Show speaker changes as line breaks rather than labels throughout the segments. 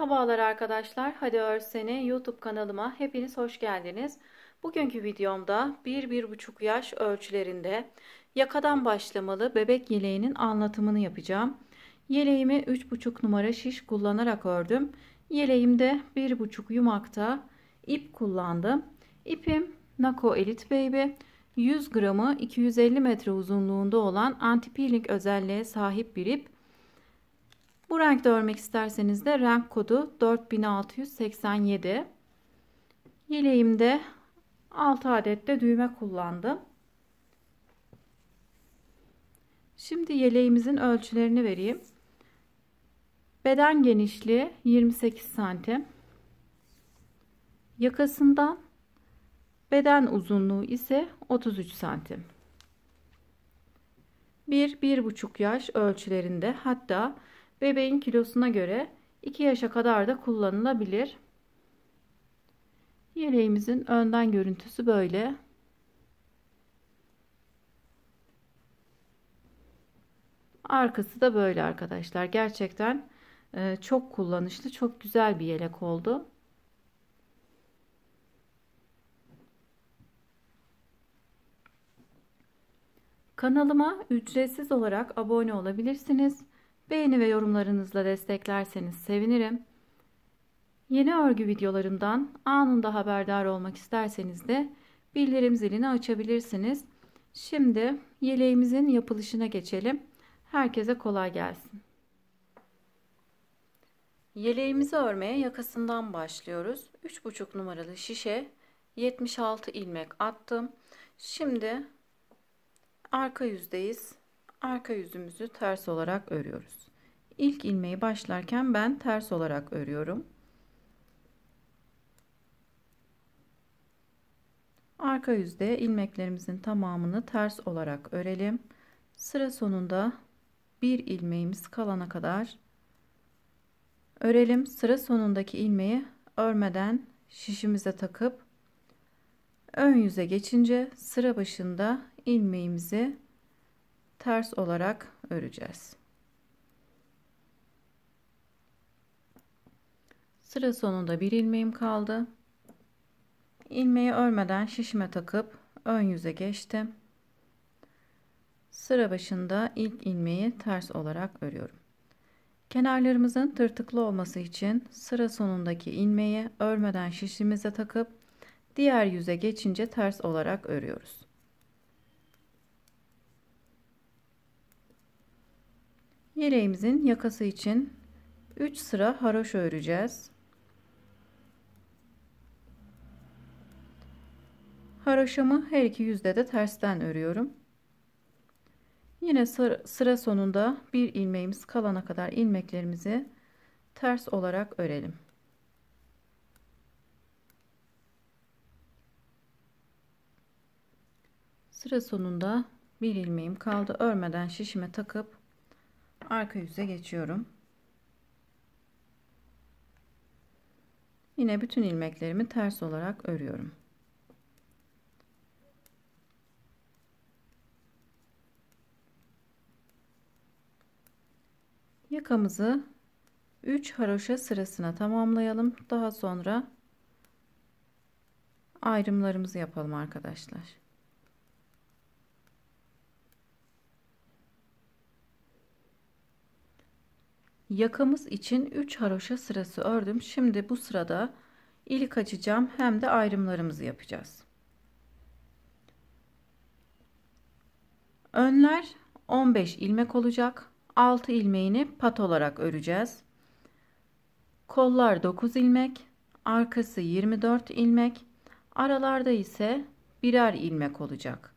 Merhabalar arkadaşlar. Hadi Örsene YouTube kanalıma hepiniz hoş geldiniz. Bugünkü videomda 1-1,5 yaş ölçülerinde yakadan başlamalı bebek yeleğinin anlatımını yapacağım. Yeleğimi 3,5 numara şiş kullanarak ördüm. Yeleğimde 1,5 yumakta ip kullandım. İpim Nako Elite Baby. 100 gramı 250 metre uzunluğunda olan anti-peeling özelliğe sahip bir ip. Bu renkte örmek isterseniz de renk kodu 4687. Yeleğimde 6 adet de düğme kullandım. Şimdi yeleğimizin ölçülerini vereyim. Beden genişliği 28 santim. Yakasından beden uzunluğu ise 33 santim. 1-1,5 yaş ölçülerinde hatta Bebeğin kilosuna göre 2 yaşa kadar da kullanılabilir. Yeleğimizin önden görüntüsü böyle. Arkası da böyle arkadaşlar. Gerçekten e, çok kullanışlı, çok güzel bir yelek oldu. Kanalıma ücretsiz olarak abone olabilirsiniz. Beğeni ve yorumlarınızla desteklerseniz sevinirim. Yeni örgü videolarımdan anında haberdar olmak isterseniz de bildirim zilini açabilirsiniz. Şimdi yeleğimizin yapılışına geçelim. Herkese kolay gelsin. Yeleğimizi örmeye yakasından başlıyoruz. 3,5 numaralı şişe 76 ilmek attım. Şimdi arka yüzdeyiz arka yüzümüzü ters olarak örüyoruz. İlk ilmeği başlarken ben ters olarak örüyorum. Arka yüzde ilmeklerimizin tamamını ters olarak örelim. Sıra sonunda bir ilmeğimiz kalana kadar örelim. Sıra sonundaki ilmeği örmeden şişimize takıp ön yüze geçince sıra başında ilmeğimizi ters olarak öreceğiz. Sıra sonunda bir ilmeğim kaldı. Ilmeği örmeden şişime takıp ön yüze geçtim. Sıra başında ilk ilmeği ters olarak örüyorum. Kenarlarımızın tırtıklı olması için sıra sonundaki ilmeği örmeden şişimize takıp diğer yüze geçince ters olarak örüyoruz. Yeleğimizin yakası için 3 sıra haroş öreceğiz. Haroşamı her iki yüzde de tersten örüyorum. Yine sıra sonunda bir ilmeğimiz kalana kadar ilmeklerimizi ters olarak örelim. Sıra sonunda bir ilmeğim kaldı. Örmeden şişime takıp arka yüze geçiyorum. Yine bütün ilmeklerimi ters olarak örüyorum. Yakamızı 3 haroşa sırasına tamamlayalım. Daha sonra ayrımlarımızı yapalım arkadaşlar. Yakamız için 3 haroşa sırası ördüm. Şimdi bu sırada ilik açacağım hem de ayrımlarımızı yapacağız. Önler 15 ilmek olacak. 6 ilmeğini pat olarak öreceğiz. Kollar 9 ilmek, arkası 24 ilmek, aralarda ise birer ilmek olacak.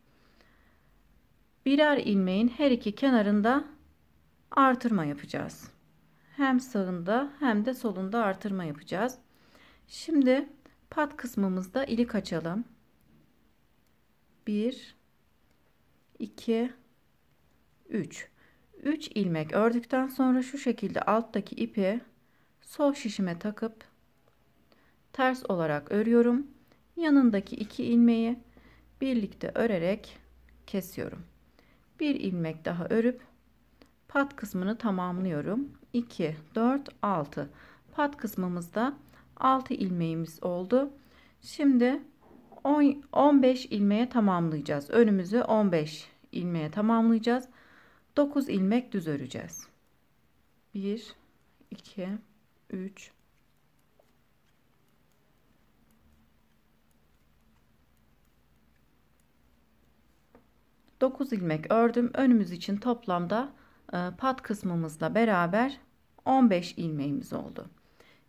Birer ilmeğin her iki kenarında artırma yapacağız hem sağında hem de solunda artırma yapacağız. Şimdi pat kısmımızda ilik açalım. 1 2 3 3 ilmek ördükten sonra şu şekilde alttaki ipi sol şişime takıp ters olarak örüyorum. Yanındaki 2 ilmeği birlikte örerek kesiyorum. Bir ilmek daha örüp pat kısmını tamamlıyorum. 2, 4, 6. Pat kısmımızda 6 ilmeğimiz oldu. Şimdi 10, 15 ilmeğe tamamlayacağız. Önümüzü 15 ilmeğe tamamlayacağız. 9 ilmek düz öreceğiz. 1, 2, 3, 9 ilmek ördüm. Önümüz için toplamda e, pat kısmımızla beraber 15 ilmeğimiz oldu.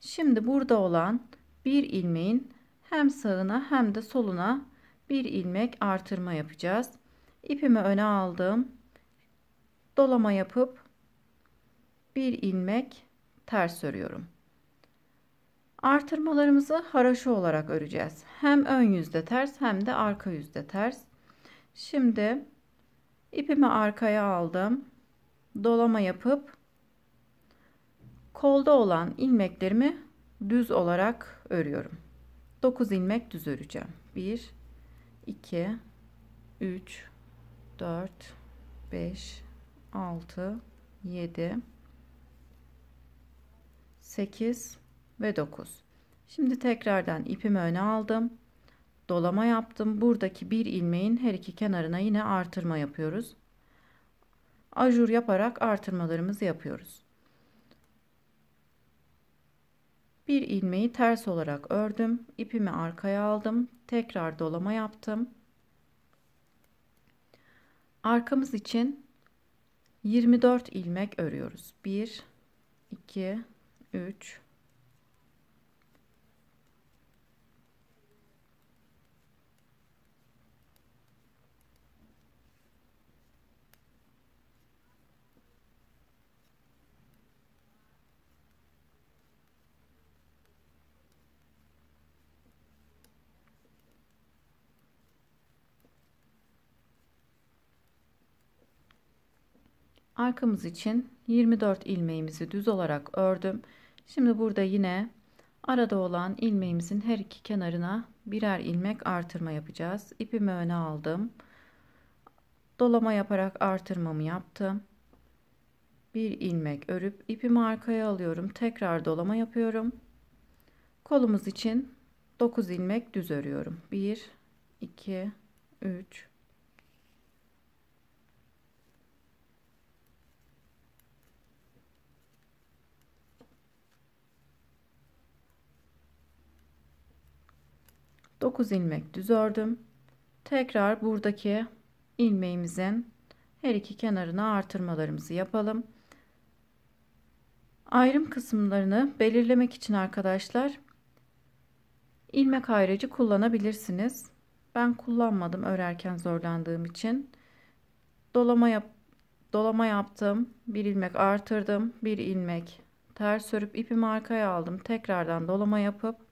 Şimdi burada olan bir ilmeğin hem sağına hem de soluna bir ilmek artırma yapacağız. İpimi öne aldım. Dolama yapıp bir ilmek ters örüyorum. Artırmalarımızı haraşo olarak öreceğiz. Hem ön yüzde ters hem de arka yüzde ters. Şimdi ipimi arkaya aldım dolama yapıp kolda olan ilmeklerimi düz olarak örüyorum. 9 ilmek düz öreceğim. 1 2 3 4 5 6 7 8 ve 9. Şimdi tekrardan ipimi öne aldım. Dolama yaptım. Buradaki bir ilmeğin her iki kenarına yine artırma yapıyoruz ajur yaparak artırmalarımızı yapıyoruz. Bir ilmeği ters olarak ördüm. ipimi arkaya aldım. Tekrar dolama yaptım. Arkamız için 24 ilmek örüyoruz. 1 2 3 arkamız için 24 ilmeğimizi düz olarak ördüm. Şimdi burada yine arada olan ilmeğimizin her iki kenarına birer ilmek artırma yapacağız. İpimi öne aldım. Dolama yaparak artırmamı yaptım. Bir ilmek örüp ipimi arkaya alıyorum. Tekrar dolama yapıyorum. Kolumuz için 9 ilmek düz örüyorum. 1 2 3 9 ilmek düz ördüm. Tekrar buradaki ilmeğimizin her iki kenarına artırmalarımızı yapalım. Ayrım kısımlarını belirlemek için arkadaşlar ilmek ayrıcı kullanabilirsiniz. Ben kullanmadım örerken zorlandığım için. Dolama yap dolama yaptım. Bir ilmek artırdım. Bir ilmek ters örüp ipimi arkaya aldım. Tekrardan dolama yapıp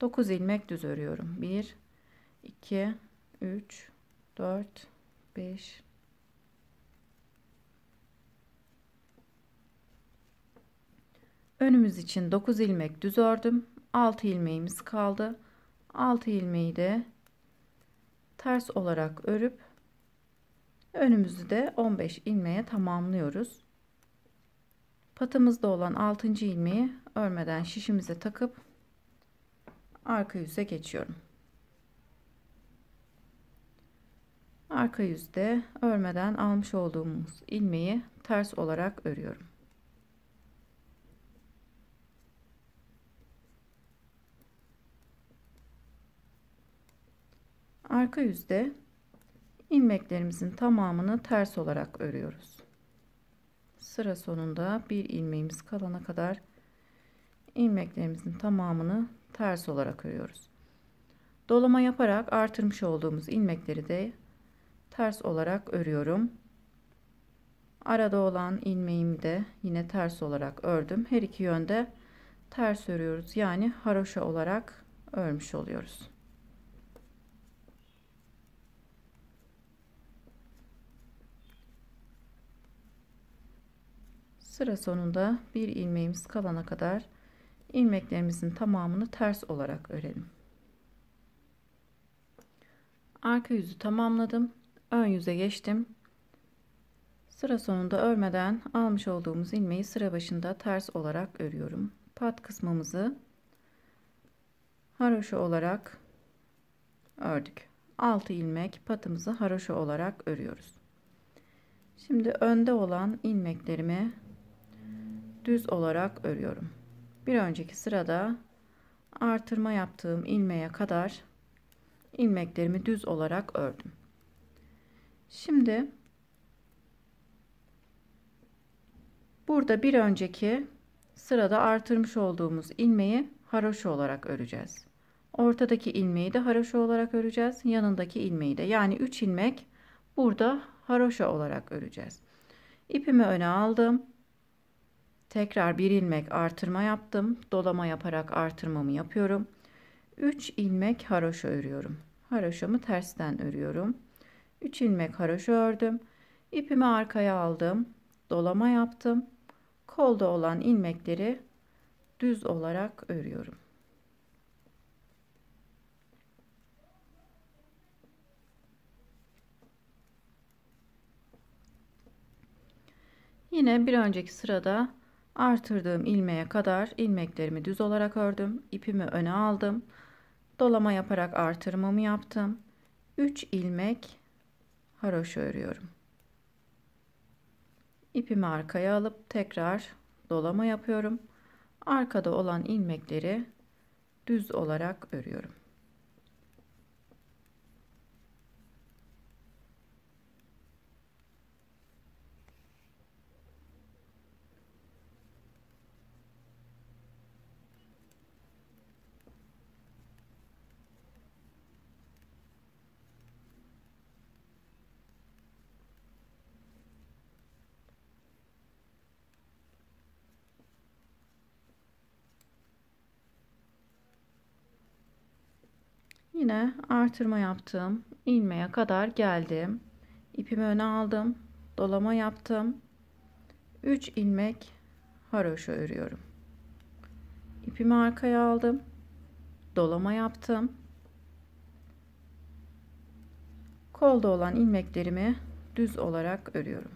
9 ilmek düz örüyorum. 1 2 3 4 5 Önümüz için 9 ilmek düz ördüm. 6 ilmeğimiz kaldı. 6 ilmeği de ters olarak örüp önümüzü de 15 ilmeğe tamamlıyoruz. Patımızda olan 6. ilmeği örmeden şişimize takıp arka yüze geçiyorum. Arka yüzde örmeden almış olduğumuz ilmeği ters olarak örüyorum. Arka yüzde ilmeklerimizin tamamını ters olarak örüyoruz. Sıra sonunda bir ilmeğimiz kalana kadar ilmeklerimizin tamamını ters olarak örüyoruz. Dolama yaparak artırmış olduğumuz ilmekleri de ters olarak örüyorum. Arada olan ilmeğimi de yine ters olarak ördüm. Her iki yönde ters örüyoruz. Yani haroşa olarak örmüş oluyoruz. Sıra sonunda bir ilmeğimiz kalana kadar ilmeklerimizin tamamını ters olarak örelim. Arka yüzü tamamladım. Ön yüze geçtim. Sıra sonunda örmeden almış olduğumuz ilmeği sıra başında ters olarak örüyorum. Pat kısmımızı haroşa olarak ördük. 6 ilmek patımızı haroşa olarak örüyoruz. Şimdi önde olan ilmeklerimi düz olarak örüyorum bir önceki sırada artırma yaptığım ilmeğe kadar ilmeklerimi düz olarak ördüm. Şimdi burada bir önceki sırada artırmış olduğumuz ilmeği haroşa olarak öreceğiz. Ortadaki ilmeği de haroşa olarak öreceğiz. Yanındaki ilmeği de yani 3 ilmek burada haroşa olarak öreceğiz. İpimi öne aldım. Tekrar bir ilmek artırma yaptım. Dolama yaparak artırmamı yapıyorum. 3 ilmek haroşa örüyorum. Haroşamı tersten örüyorum. 3 ilmek haroşa ördüm. İpimi arkaya aldım. Dolama yaptım. Kolda olan ilmekleri düz olarak örüyorum. Yine bir önceki sırada Artırdığım ilmeğe kadar ilmeklerimi düz olarak ördüm. İpimi öne aldım. Dolama yaparak artırmamı yaptım. 3 ilmek haroşa örüyorum. İpimi arkaya alıp tekrar dolama yapıyorum. Arkada olan ilmekleri düz olarak örüyorum. Yine artırma yaptım. ilmeğe kadar geldim. ipimi öne aldım. Dolama yaptım. 3 ilmek haroşa örüyorum. ipimi arkaya aldım. Dolama yaptım. Kolda olan ilmeklerimi düz olarak örüyorum.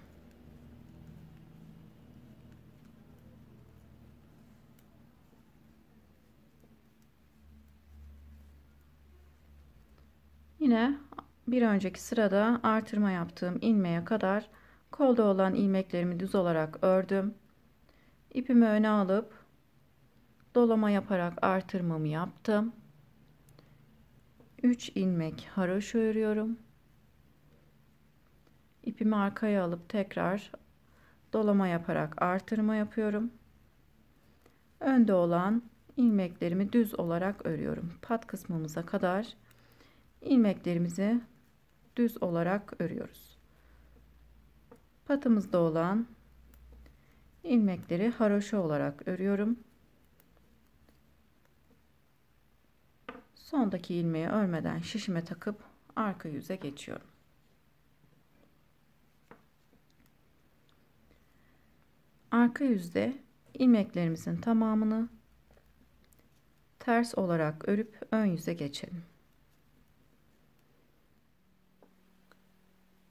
Yine bir önceki sırada artırma yaptığım ilmeğe kadar kolda olan ilmeklerimi düz olarak ördüm. İpimi öne alıp dolama yaparak artırmamı yaptım. 3 ilmek haroşa örüyorum. İpimi arkaya alıp tekrar dolama yaparak artırma yapıyorum. Önde olan ilmeklerimi düz olarak örüyorum. Pat kısmımıza kadar ilmeklerimizi düz olarak örüyoruz. Patımızda olan ilmekleri haroşa olarak örüyorum. Sondaki ilmeği örmeden şişime takıp arka yüze geçiyorum. Arka yüzde ilmeklerimizin tamamını ters olarak örüp ön yüze geçelim.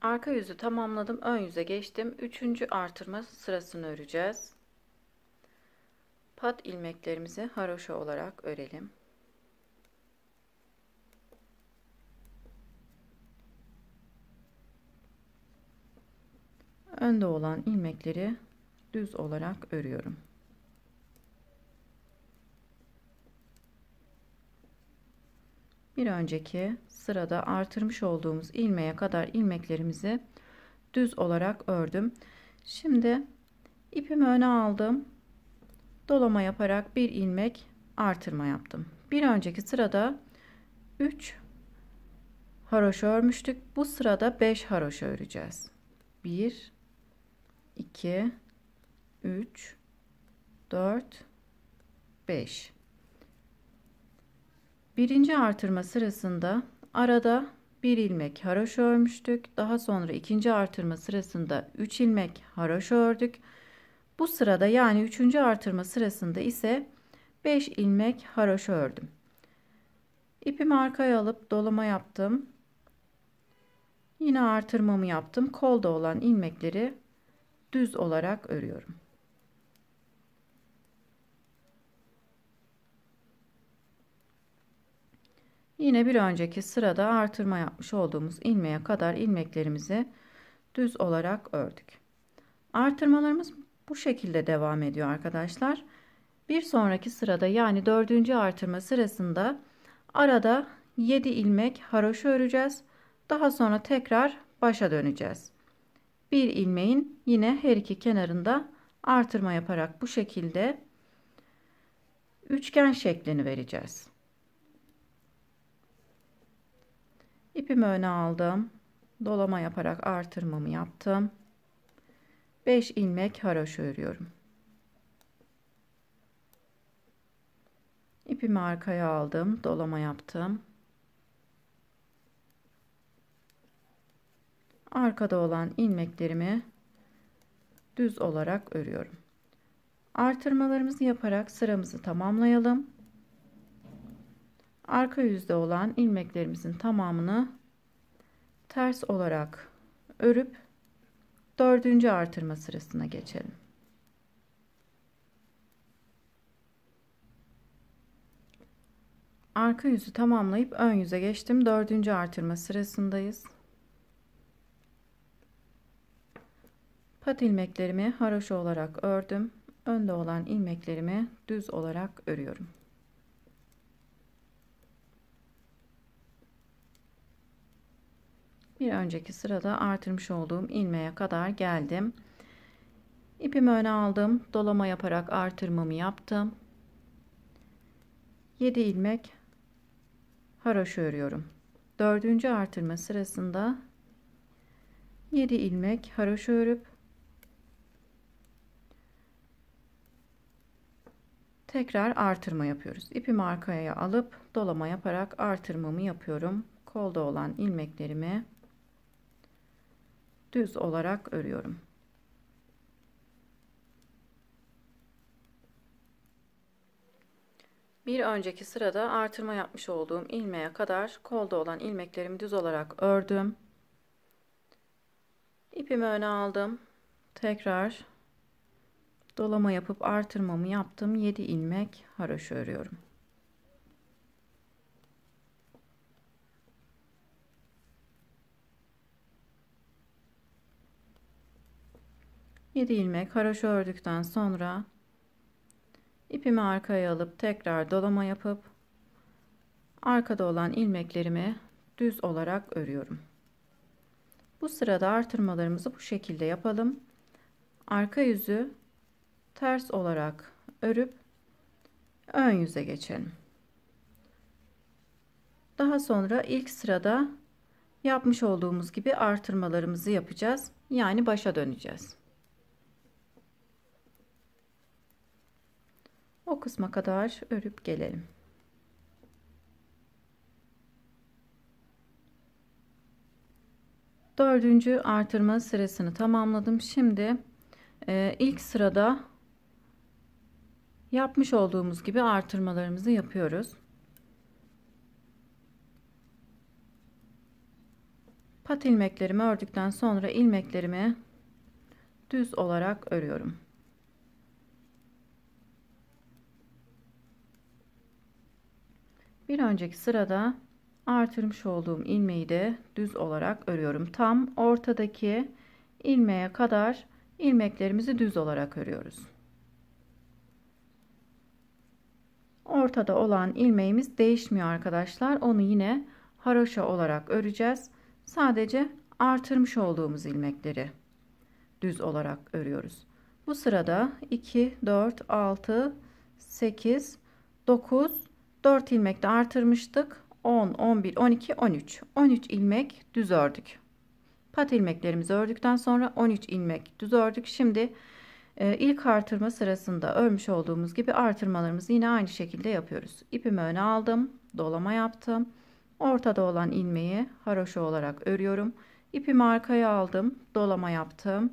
Arka yüzü tamamladım. Ön yüze geçtim. Üçüncü artırma sırasını öreceğiz. Pat ilmeklerimizi haroşa olarak örelim. Önde olan ilmekleri düz olarak örüyorum. bir önceki sırada artırmış olduğumuz ilmeğe kadar ilmeklerimizi düz olarak ördüm. Şimdi ipimi öne aldım. Dolama yaparak bir ilmek artırma yaptım. Bir önceki sırada 3 haroşa örmüştük. Bu sırada 5 haroşa öreceğiz. 1 2 3 4 5 Birinci artırma sırasında arada bir ilmek haroşa örmüştük. Daha sonra ikinci artırma sırasında 3 ilmek haroşa ördük. Bu sırada yani üçüncü artırma sırasında ise 5 ilmek haroşa ördüm. İpimi arkaya alıp dolama yaptım. Yine artırmamı yaptım. Kolda olan ilmekleri düz olarak örüyorum. Yine bir önceki sırada artırma yapmış olduğumuz ilmeğe kadar ilmeklerimizi düz olarak ördük. Artırmalarımız bu şekilde devam ediyor arkadaşlar. Bir sonraki sırada yani dördüncü artırma sırasında arada 7 ilmek haroşa öreceğiz. Daha sonra tekrar başa döneceğiz. Bir ilmeğin yine her iki kenarında artırma yaparak bu şekilde üçgen şeklini vereceğiz. İpimi öne aldım. Dolama yaparak artırmamı yaptım. 5 ilmek haroşa örüyorum. İpimi arkaya aldım. Dolama yaptım. Arkada olan ilmeklerimi düz olarak örüyorum. Artırmalarımızı yaparak sıramızı tamamlayalım arka yüzde olan ilmeklerimizin tamamını ters olarak örüp dördüncü artırma sırasına geçelim. Arka yüzü tamamlayıp ön yüze geçtim. Dördüncü artırma sırasındayız. Pat ilmeklerimi haroşa olarak ördüm. Önde olan ilmeklerimi düz olarak örüyorum. bir önceki sırada artırmış olduğum ilmeğe kadar geldim. İpimi öne aldım. Dolama yaparak artırmamı yaptım. 7 ilmek haroşa örüyorum. Dördüncü artırma sırasında 7 ilmek haroşa örüp tekrar artırma yapıyoruz. İpimi arkaya alıp dolama yaparak artırmamı yapıyorum. Kolda olan ilmeklerimi düz olarak örüyorum. Bir önceki sırada artırma yapmış olduğum ilmeğe kadar kolda olan ilmeklerimi düz olarak ördüm. İpimi öne aldım. Tekrar dolama yapıp artırmamı yaptım. 7 ilmek haroşa örüyorum. 7 ilmek haroşa ördükten sonra ipimi arkaya alıp tekrar dolama yapıp arkada olan ilmeklerimi düz olarak örüyorum. Bu sırada artırmalarımızı bu şekilde yapalım. Arka yüzü ters olarak örüp ön yüze geçelim. Daha sonra ilk sırada yapmış olduğumuz gibi artırmalarımızı yapacağız. Yani başa döneceğiz. O kısma kadar örüp gelelim. Dördüncü artırma sırasını tamamladım. Şimdi e, ilk sırada yapmış olduğumuz gibi artırmalarımızı yapıyoruz. Pat ilmeklerimi ördükten sonra ilmeklerimi düz olarak örüyorum. Bir önceki sırada artırmış olduğum ilmeği de düz olarak örüyorum. Tam ortadaki ilmeğe kadar ilmeklerimizi düz olarak örüyoruz. Ortada olan ilmeğimiz değişmiyor arkadaşlar. Onu yine haroşa olarak öreceğiz. Sadece artırmış olduğumuz ilmekleri düz olarak örüyoruz. Bu sırada 2, 4, 6, 8, 9, 4 ilmek de artırmıştık. 10, 11, 12, 13. 13 ilmek düz ördük. Pat ilmeklerimizi ördükten sonra 13 ilmek düz ördük. Şimdi e, ilk artırma sırasında örmüş olduğumuz gibi artırmalarımızı yine aynı şekilde yapıyoruz. İpimi öne aldım, dolama yaptım. Ortada olan ilmeği haroşa olarak örüyorum. İpimi arkaya aldım, dolama yaptım.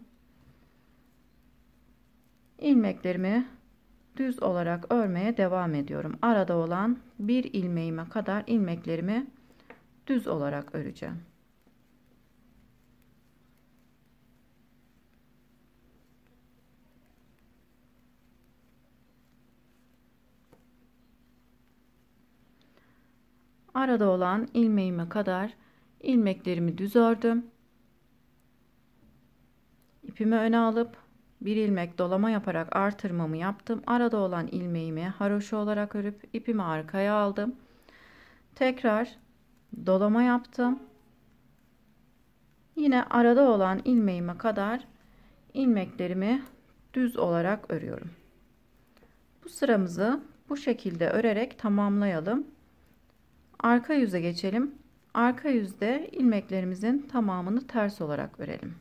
Ilmeklerimi düz olarak örmeye devam ediyorum. Arada olan bir ilmeğime kadar ilmeklerimi düz olarak öreceğim. Arada olan ilmeğime kadar ilmeklerimi düz ördüm. İpimi öne alıp bir ilmek dolama yaparak artırmamı yaptım. Arada olan ilmeğimi haroşa olarak örüp ipimi arkaya aldım. Tekrar dolama yaptım. Yine arada olan ilmeğime kadar ilmeklerimi düz olarak örüyorum. Bu sıramızı bu şekilde örerek tamamlayalım. Arka yüze geçelim. Arka yüzde ilmeklerimizin tamamını ters olarak örelim.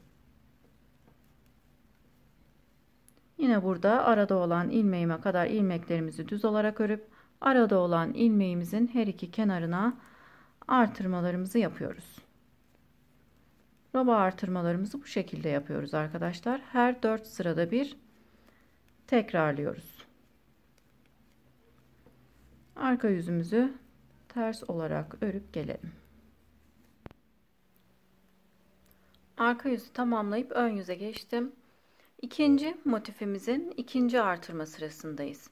Yine burada arada olan ilmeğime kadar ilmeklerimizi düz olarak örüp arada olan ilmeğimizin her iki kenarına artırmalarımızı yapıyoruz. Roba artırmalarımızı bu şekilde yapıyoruz arkadaşlar. Her 4 sırada bir tekrarlıyoruz. Arka yüzümüzü ters olarak örüp gelelim. Arka yüzü tamamlayıp ön yüze geçtim. İkinci motifimizin ikinci artırma sırasındayız.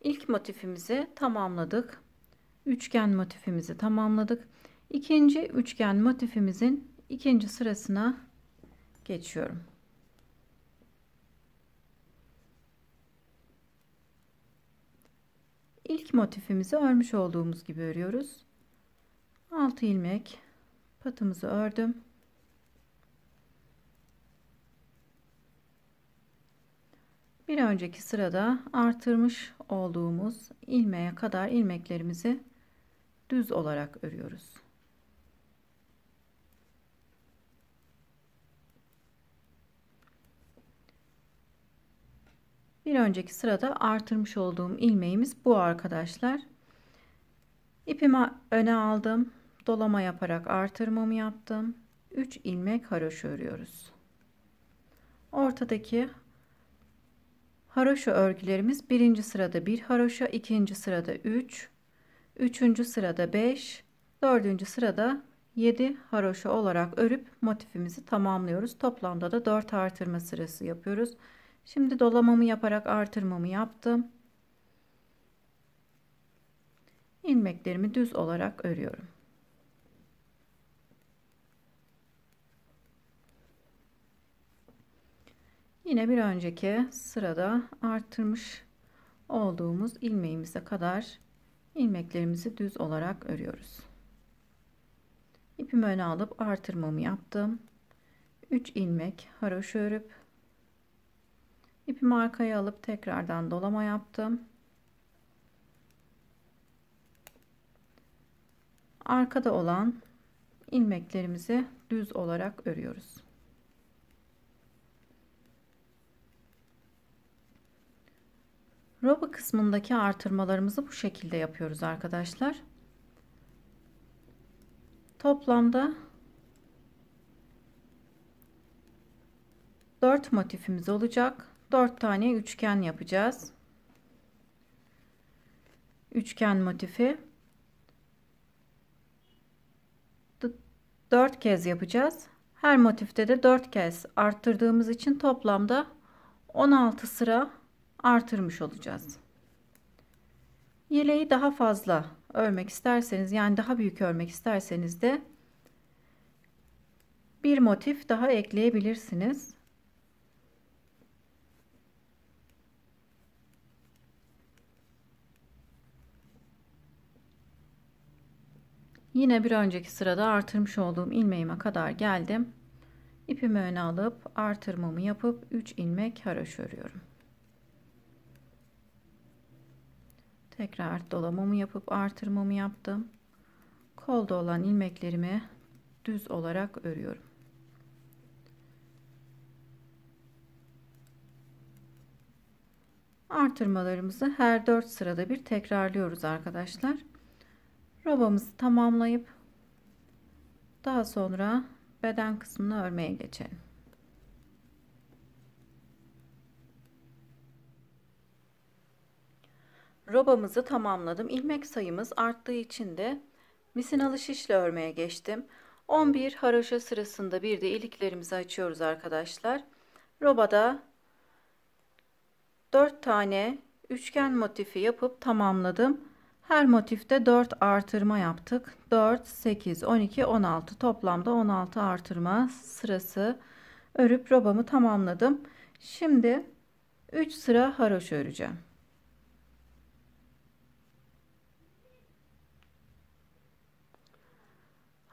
İlk motifimizi tamamladık. Üçgen motifimizi tamamladık. İkinci üçgen motifimizin ikinci sırasına geçiyorum. İlk motifimizi örmüş olduğumuz gibi örüyoruz. 6 ilmek patımızı ördüm. Bir önceki sırada artırmış olduğumuz ilmeğe kadar ilmeklerimizi düz olarak örüyoruz. Bir önceki sırada artırmış olduğum ilmeğimiz bu arkadaşlar. İpimi öne aldım. Dolama yaparak artırmamı yaptım. 3 ilmek haroşa örüyoruz. Ortadaki Haroşa örgülerimiz birinci sırada bir haroşa, ikinci sırada 3, üçüncü sırada 5, dördüncü sırada 7 haroşa olarak örüp motifimizi tamamlıyoruz. Toplamda da 4 artırma sırası yapıyoruz. Şimdi dolamamı yaparak artırmamı yaptım. İlmeklerimi düz olarak örüyorum. Yine bir önceki sırada arttırmış olduğumuz ilmeğimize kadar ilmeklerimizi düz olarak örüyoruz. İpimi öne alıp artırmamı yaptım. 3 ilmek haroşa örüp ipimi arkaya alıp tekrardan dolama yaptım. Arkada olan ilmeklerimizi düz olarak örüyoruz. Roba kısmındaki artırmalarımızı bu şekilde yapıyoruz arkadaşlar. Toplamda 4 motifimiz olacak. 4 tane üçgen yapacağız. Üçgen motifi 4 kez yapacağız. Her motifte de 4 kez arttırdığımız için toplamda 16 sıra artırmış olacağız. Yeleği daha fazla örmek isterseniz yani daha büyük örmek isterseniz de bir motif daha ekleyebilirsiniz. Yine bir önceki sırada artırmış olduğum ilmeğime kadar geldim. İpimi öne alıp artırmamı yapıp 3 ilmek haroş örüyorum. Tekrar dolamamı yapıp artırmamı yaptım. Kolda olan ilmeklerimi düz olarak örüyorum. Artırmalarımızı her 4 sırada bir tekrarlıyoruz arkadaşlar. Robamızı tamamlayıp daha sonra beden kısmını örmeye geçelim. robamızı tamamladım. İlmek sayımız arttığı için de misinalı şişle örmeye geçtim. 11 haroşa sırasında bir de iliklerimizi açıyoruz arkadaşlar. Robada 4 tane üçgen motifi yapıp tamamladım. Her motifte 4 artırma yaptık. 4, 8, 12, 16 toplamda 16 artırma sırası örüp robamı tamamladım. Şimdi 3 sıra haroşa öreceğim.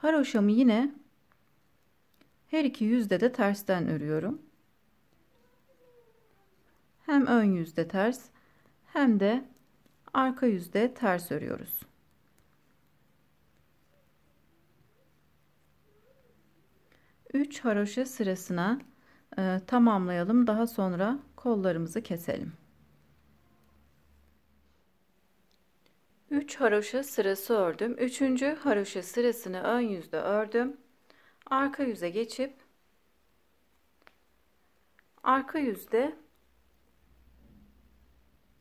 Haroşamı yine her iki yüzde de tersten örüyorum. Hem ön yüzde ters hem de arka yüzde ters örüyoruz. Üç haroşa sırasına e, tamamlayalım. Daha sonra kollarımızı keselim. 3 haroşa sırası ördüm. 3. haroşa sırasını ön yüzde ördüm. Arka yüze geçip arka yüzde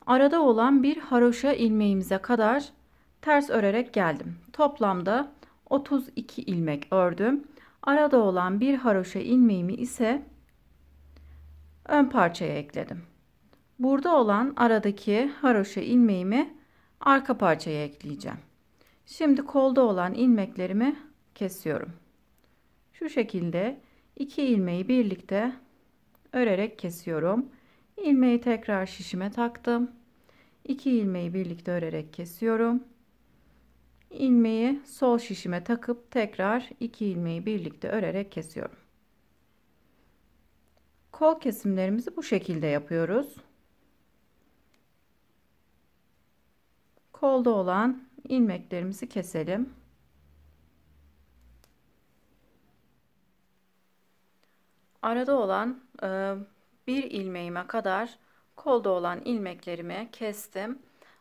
arada olan bir haroşa ilmeğimize kadar ters örerek geldim. Toplamda 32 ilmek ördüm. Arada olan bir haroşa ilmeğimi ise ön parçaya ekledim. Burada olan aradaki haroşa ilmeğimi arka parçaya ekleyeceğim. Şimdi kolda olan ilmeklerimi kesiyorum. Şu şekilde iki ilmeği birlikte örerek kesiyorum. Ilmeği tekrar şişime taktım. İki ilmeği birlikte örerek kesiyorum. Ilmeği sol şişime takıp tekrar iki ilmeği birlikte örerek kesiyorum. Kol kesimlerimizi bu şekilde yapıyoruz. solda olan ilmeklerimizi keselim. Arada olan e, bir ilmeğime kadar kolda olan ilmeklerimi kestim.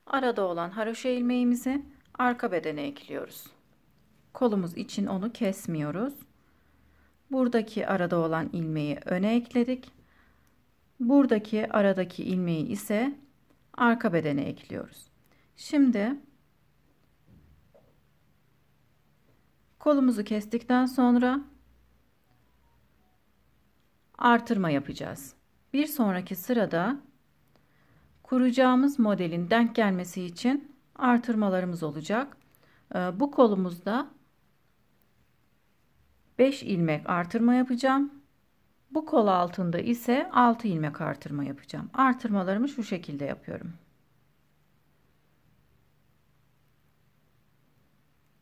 Arada olan haroşa ilmeğimizi arka bedene ekliyoruz. Kolumuz için onu kesmiyoruz. Buradaki arada olan ilmeği öne ekledik. Buradaki aradaki ilmeği ise arka bedene ekliyoruz. Şimdi kolumuzu kestikten sonra artırma yapacağız. Bir sonraki sırada kuracağımız modelin denk gelmesi için artırmalarımız olacak. Ee, bu kolumuzda 5 ilmek artırma yapacağım. Bu kol altında ise 6 ilmek artırma yapacağım. Artırmalarımı şu şekilde yapıyorum.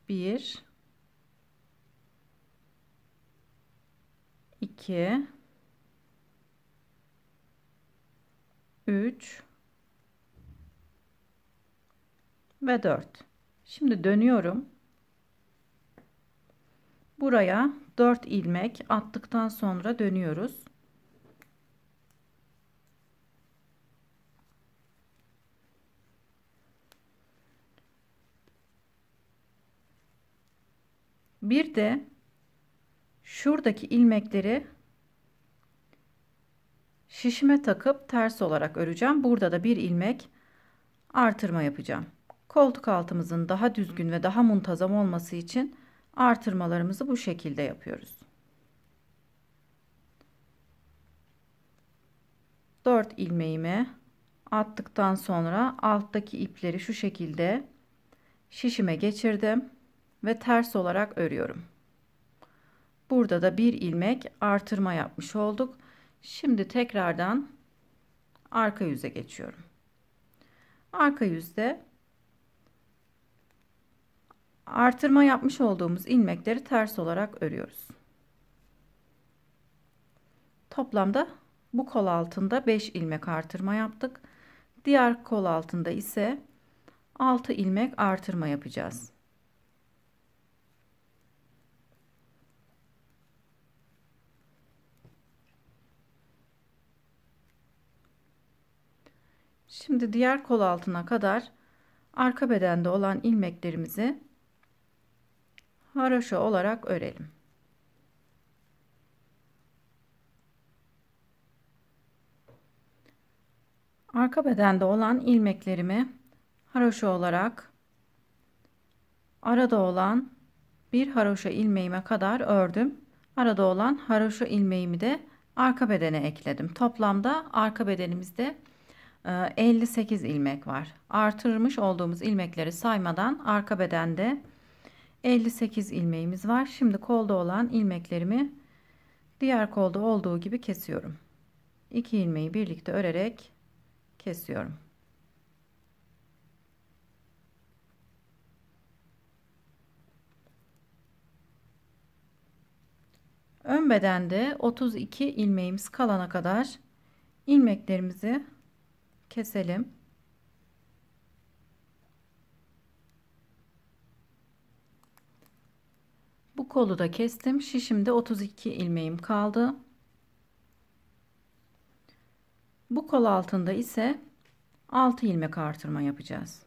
1 2 3 ve 4. Şimdi dönüyorum. Buraya 4 ilmek attıktan sonra dönüyoruz. Bir de şuradaki ilmekleri şişime takıp ters olarak öreceğim. Burada da bir ilmek artırma yapacağım. Koltuk altımızın daha düzgün ve daha muntazam olması için artırmalarımızı bu şekilde yapıyoruz. 4 ilmeğimi attıktan sonra alttaki ipleri şu şekilde şişime geçirdim ve ters olarak örüyorum. Burada da bir ilmek artırma yapmış olduk. Şimdi tekrardan arka yüze geçiyorum. Arka yüzde artırma yapmış olduğumuz ilmekleri ters olarak örüyoruz. Toplamda bu kol altında 5 ilmek artırma yaptık. Diğer kol altında ise 6 ilmek artırma yapacağız. Şimdi diğer kol altına kadar arka bedende olan ilmeklerimizi haroşa olarak örelim. Arka bedende olan ilmeklerimi haroşa olarak arada olan bir haroşa ilmeğime kadar ördüm. Arada olan haroşa ilmeğimi de arka bedene ekledim. Toplamda arka bedenimizde 58 ee, ilmek var. Artırmış olduğumuz ilmekleri saymadan arka bedende 58 ilmeğimiz var. Şimdi kolda olan ilmeklerimi diğer kolda olduğu gibi kesiyorum. 2 ilmeği birlikte örerek kesiyorum. Ön bedende 32 ilmeğimiz kalana kadar ilmeklerimizi keselim. Bu kolu da kestim. Şişimde 32 ilmeğim kaldı. Bu kol altında ise 6 ilmek artırma yapacağız.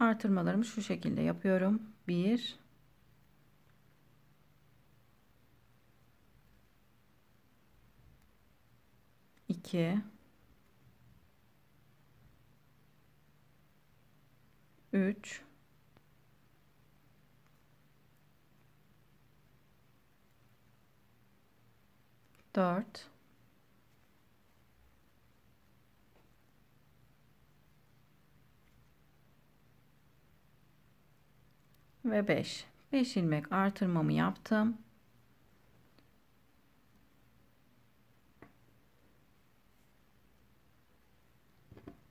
Artırmalarımı şu şekilde yapıyorum. 1 2 3 4 ve 5. 5 ilmek artırmamı yaptım.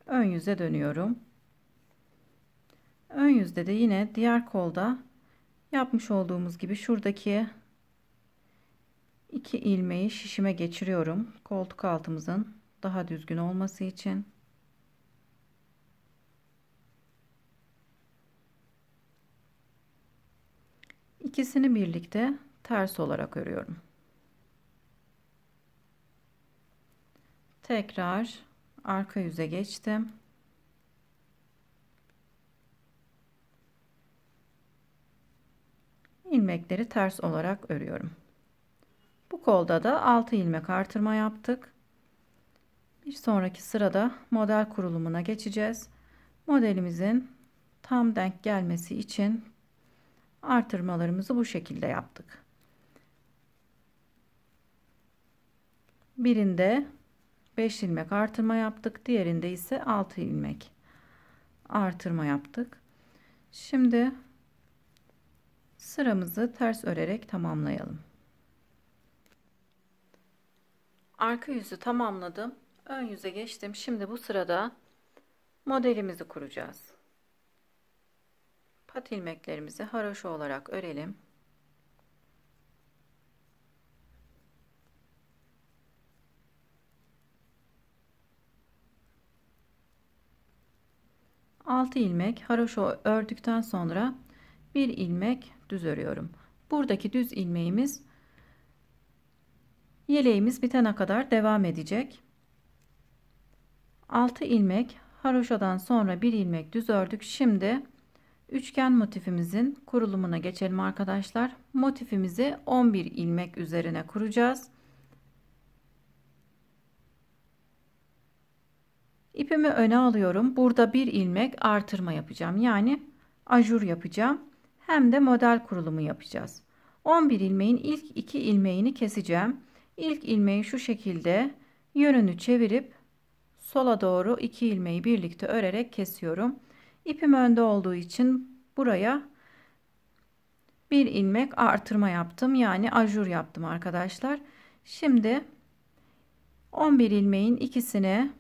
Ön yüze dönüyorum. Ön yüzde de yine diğer kolda yapmış olduğumuz gibi şuradaki iki ilmeği şişime geçiriyorum. Koltuk altımızın daha düzgün olması için. ikisini birlikte ters olarak örüyorum. Tekrar arka yüze geçtim. ilmekleri ters olarak örüyorum. Bu kolda da 6 ilmek artırma yaptık. Bir sonraki sırada model kurulumuna geçeceğiz. Modelimizin tam denk gelmesi için artırmalarımızı bu şekilde yaptık. Birinde 5 ilmek artırma yaptık. Diğerinde ise 6 ilmek artırma yaptık. Şimdi Sıramızı ters örerek tamamlayalım. Arka yüzü tamamladım. Ön yüze geçtim. Şimdi bu sırada modelimizi kuracağız. Pat ilmeklerimizi haroşa olarak örelim. Altı ilmek haroşa ördükten sonra bir ilmek düz örüyorum. Buradaki düz ilmeğimiz yeleğimiz bitene kadar devam edecek. 6 ilmek haroşadan sonra bir ilmek düz ördük. Şimdi üçgen motifimizin kurulumuna geçelim arkadaşlar. Motifimizi 11 ilmek üzerine kuracağız. İpimi öne alıyorum. Burada bir ilmek artırma yapacağım. Yani ajur yapacağım hem de model kurulumu yapacağız. 11 ilmeğin ilk 2 ilmeğini keseceğim. İlk ilmeği şu şekilde yönünü çevirip sola doğru 2 ilmeği birlikte örerek kesiyorum. İpim önde olduğu için buraya bir ilmek artırma yaptım. Yani ajur yaptım arkadaşlar. Şimdi 11 ilmeğin ikisini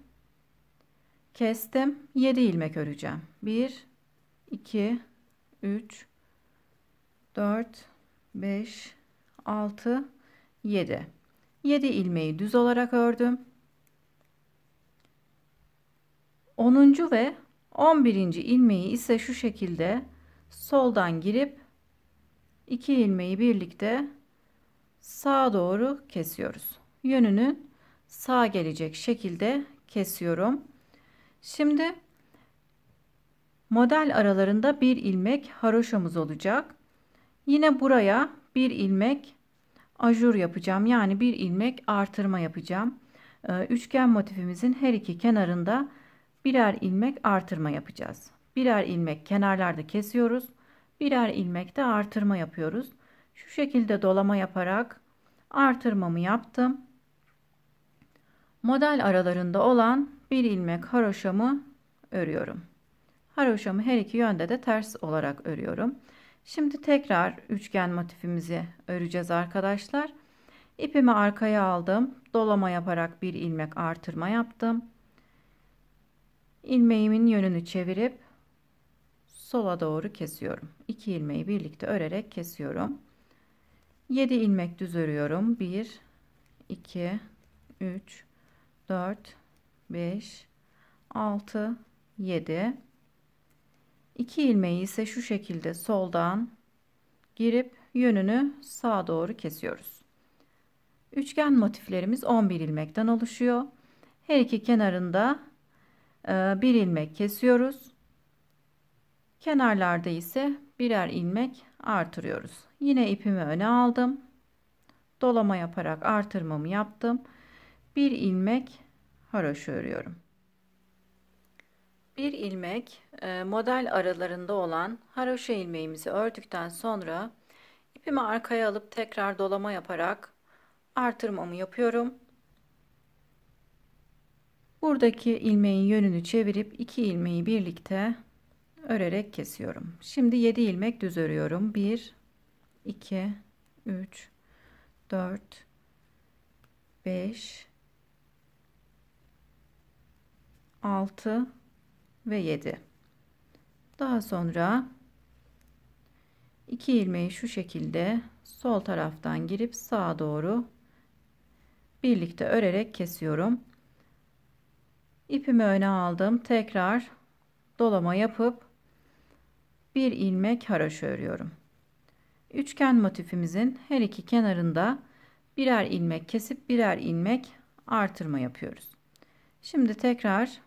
kestim. 7 ilmek öreceğim. 1 2 3 4, 5, 6, 7. 7 ilmeği düz olarak ördüm. 10. ve 11. ilmeği ise şu şekilde soldan girip 2 ilmeği birlikte sağa doğru kesiyoruz. Yönünün sağ gelecek şekilde kesiyorum. Şimdi model aralarında bir ilmek haroşamız olacak. Yine buraya bir ilmek ajur yapacağım. Yani bir ilmek artırma yapacağım. Ee, üçgen motifimizin her iki kenarında birer ilmek artırma yapacağız. Birer ilmek kenarlarda kesiyoruz. Birer ilmek de artırma yapıyoruz. Şu şekilde dolama yaparak artırmamı yaptım. Model aralarında olan bir ilmek haroşamı örüyorum. Haroşamı her iki yönde de ters olarak örüyorum. Şimdi tekrar üçgen motifimizi öreceğiz arkadaşlar. İpimi arkaya aldım. Dolama yaparak bir ilmek artırma yaptım. İlmeğimin yönünü çevirip sola doğru kesiyorum. 2 ilmeği birlikte örerek kesiyorum. 7 ilmek düz örüyorum. 1 2 3 4 5 6 7 İki ilmeği ise şu şekilde soldan girip yönünü sağa doğru kesiyoruz. Üçgen motiflerimiz 11 ilmekten oluşuyor. Her iki kenarında e, bir ilmek kesiyoruz. Kenarlarda ise birer ilmek artırıyoruz. Yine ipimi öne aldım. Dolama yaparak artırmamı yaptım. Bir ilmek haroşa örüyorum. Bir ilmek e, model aralarında olan haroşa ilmeğimizi ördükten sonra ipimi arkaya alıp tekrar dolama yaparak artırmamı yapıyorum. Buradaki ilmeğin yönünü çevirip iki ilmeği birlikte örerek kesiyorum. Şimdi 7 ilmek düz örüyorum. 1 2 3 4 5 6 ve 7. Daha sonra 2 ilmeği şu şekilde sol taraftan girip sağa doğru birlikte örerek kesiyorum. İpimi öne aldım. Tekrar dolama yapıp bir ilmek haroşa örüyorum. Üçgen motifimizin her iki kenarında birer ilmek kesip birer ilmek artırma yapıyoruz. Şimdi tekrar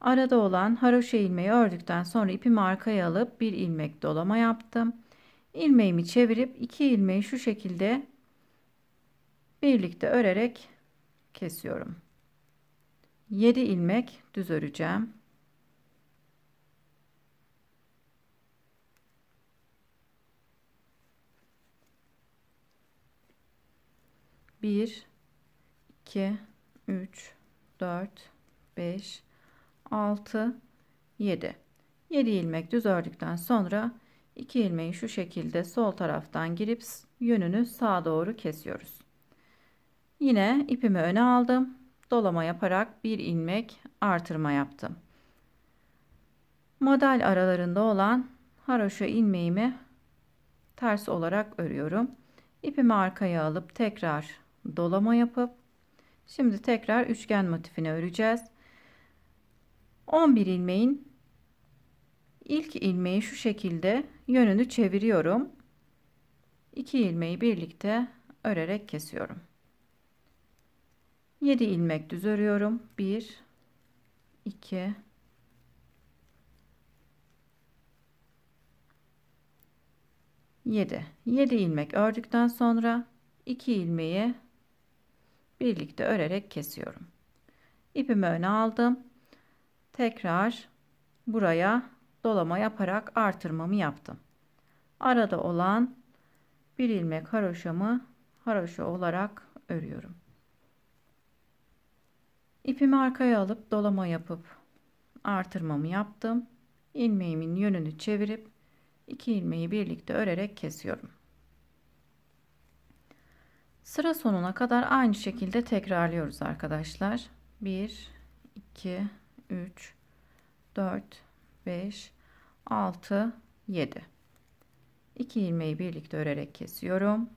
Arada olan haroşa ilmeği ördükten sonra ipimi arkaya alıp bir ilmek dolama yaptım. Ilmeğimi çevirip iki ilmeği şu şekilde birlikte örerek kesiyorum. 7 ilmek düz öreceğim. Bir, iki, üç, dört, beş, 6 7 7 ilmek düz ördükten sonra 2 ilmeği şu şekilde sol taraftan girip yönünü sağa doğru kesiyoruz. Yine ipimi öne aldım. Dolama yaparak bir ilmek artırma yaptım. Model aralarında olan haroşa ilmeğimi ters olarak örüyorum. İpimi arkaya alıp tekrar dolama yapıp şimdi tekrar üçgen motifini öreceğiz. 11 ilmeğin ilk ilmeği şu şekilde yönünü çeviriyorum. 2 ilmeği birlikte örerek kesiyorum. 7 ilmek düz örüyorum. 1 2 7 7 ilmek ördükten sonra 2 ilmeği birlikte örerek kesiyorum. İpimi öne aldım. Tekrar buraya dolama yaparak artırmamı yaptım. Arada olan bir ilmek haroşamı haroşa olarak örüyorum. İpimi arkaya alıp dolama yapıp artırmamı yaptım. Ilmeğimin yönünü çevirip iki ilmeği birlikte örerek kesiyorum. Sıra sonuna kadar aynı şekilde tekrarlıyoruz arkadaşlar. 1 2 3, 4, 5, 6, 7. 2 ilmeği birlikte örerek kesiyorum.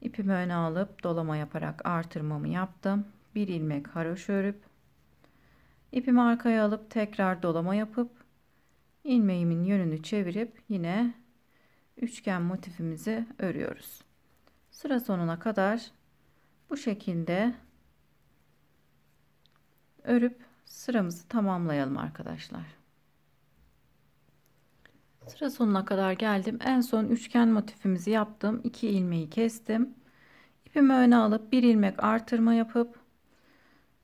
İpimi öne alıp dolama yaparak artırmamı yaptım. Bir ilmek haroş örüp ipimi arkaya alıp tekrar dolama yapıp ilmeğimin yönünü çevirip yine üçgen motifimizi örüyoruz. Sıra sonuna kadar bu şekilde örüp sıramızı tamamlayalım arkadaşlar. Sıra sonuna kadar geldim. En son üçgen motifimizi yaptım. 2 ilmeği kestim. İpimi öne alıp bir ilmek artırma yapıp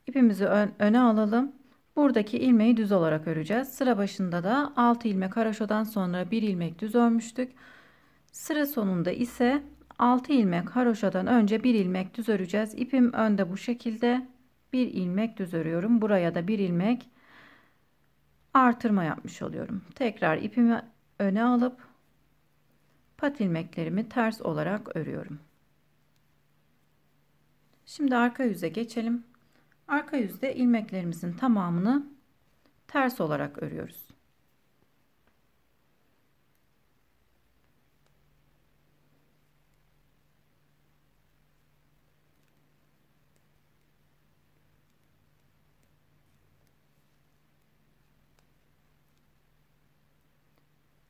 ipimizi öne alalım. Buradaki ilmeği düz olarak öreceğiz. Sıra başında da 6 ilmek haroşadan sonra 1 ilmek düz örmüştük. Sıra sonunda ise 6 ilmek haroşadan önce 1 ilmek düz öreceğiz. İpim önde bu şekilde bir ilmek düz örüyorum. Buraya da bir ilmek artırma yapmış oluyorum. Tekrar ipimi öne alıp pat ilmeklerimi ters olarak örüyorum. Şimdi arka yüze geçelim. Arka yüzde ilmeklerimizin tamamını ters olarak örüyoruz.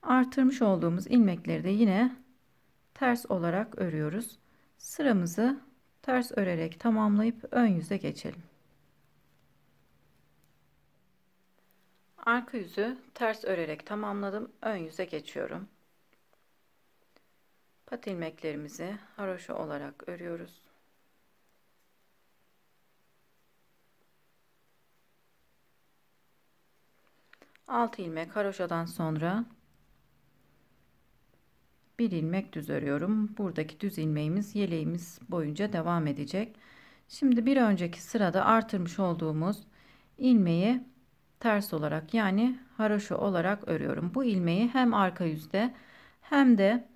artırmış olduğumuz ilmekleri de yine ters olarak örüyoruz. Sıramızı ters örerek tamamlayıp ön yüze geçelim. Arka yüzü ters örerek tamamladım. Ön yüze geçiyorum. Pat ilmeklerimizi haroşa olarak örüyoruz. Alt ilmek haroşadan sonra bir ilmek düz örüyorum. Buradaki düz ilmeğimiz yeleğimiz boyunca devam edecek. Şimdi bir önceki sırada artırmış olduğumuz ilmeği ters olarak yani haroşa olarak örüyorum. Bu ilmeği hem arka yüzde hem de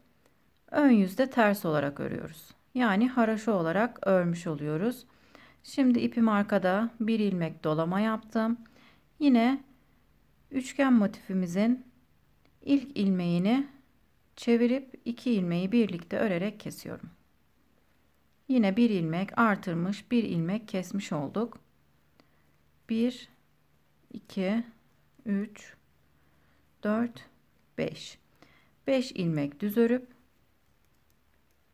ön yüzde ters olarak örüyoruz. Yani haroşa olarak örmüş oluyoruz. Şimdi ipim arkada bir ilmek dolama yaptım. Yine üçgen motifimizin ilk ilmeğini Çevirip iki ilmeği birlikte örerek kesiyorum. Yine bir ilmek artırmış bir ilmek kesmiş olduk. 1 2 3 4 5 5 ilmek düz örüp